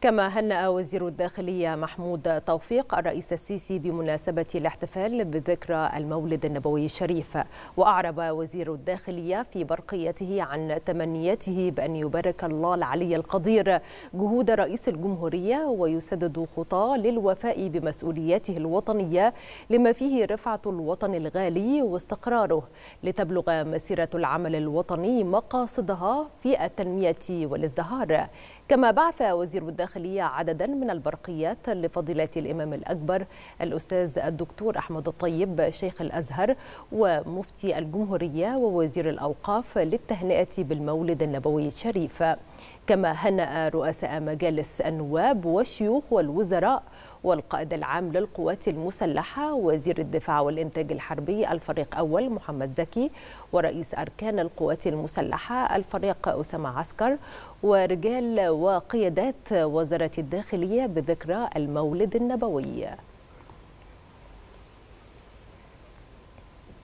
كما هنأ وزير الداخلية محمود توفيق الرئيس السيسي بمناسبة الاحتفال بذكرى المولد النبوي الشريف وأعرب وزير الداخلية في برقيته عن تمنيته بأن يبارك الله العلي القدير جهود رئيس الجمهورية ويسدد خطاه للوفاء بمسؤولياته الوطنية لما فيه رفعة الوطن الغالي واستقراره لتبلغ مسيرة العمل الوطني مقاصدها في التنمية والازدهار كما بعث وزير الداخلية الداخلية عددا من البرقيات لفضيلة الإمام الأكبر الأستاذ الدكتور أحمد الطيب شيخ الأزهر ومفتي الجمهورية ووزير الأوقاف للتهنئة بالمولد النبوي الشريف كما هنأ رؤساء مجالس النواب والشيوخ والوزراء والقائد العام للقوات المسلحة وزير الدفاع والإنتاج الحربي الفريق أول محمد زكي ورئيس أركان القوات المسلحة الفريق أسامة عسكر ورجال وقيادات وزارة الداخلية بذكرى المولد النبوي